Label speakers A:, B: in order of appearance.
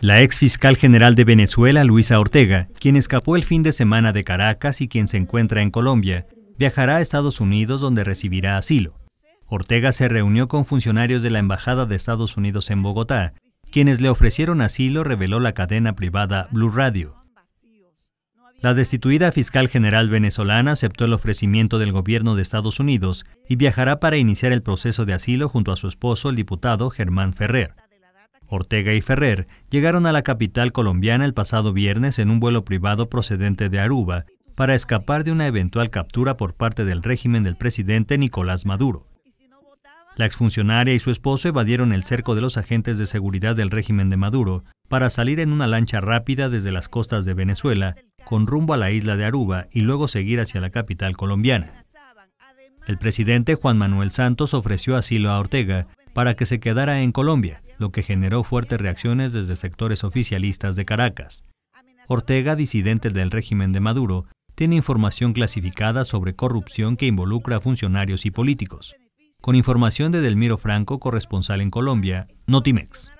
A: La ex fiscal general de Venezuela, Luisa Ortega, quien escapó el fin de semana de Caracas y quien se encuentra en Colombia, viajará a Estados Unidos donde recibirá asilo. Ortega se reunió con funcionarios de la Embajada de Estados Unidos en Bogotá, quienes le ofrecieron asilo, reveló la cadena privada Blue Radio. La destituida fiscal general venezolana aceptó el ofrecimiento del gobierno de Estados Unidos y viajará para iniciar el proceso de asilo junto a su esposo, el diputado Germán Ferrer. Ortega y Ferrer llegaron a la capital colombiana el pasado viernes en un vuelo privado procedente de Aruba para escapar de una eventual captura por parte del régimen del presidente Nicolás Maduro. La exfuncionaria y su esposo evadieron el cerco de los agentes de seguridad del régimen de Maduro para salir en una lancha rápida desde las costas de Venezuela con rumbo a la isla de Aruba y luego seguir hacia la capital colombiana. El presidente Juan Manuel Santos ofreció asilo a Ortega para que se quedara en Colombia, lo que generó fuertes reacciones desde sectores oficialistas de Caracas. Ortega, disidente del régimen de Maduro, tiene información clasificada sobre corrupción que involucra a funcionarios y políticos. Con información de Delmiro Franco, corresponsal en Colombia, Notimex.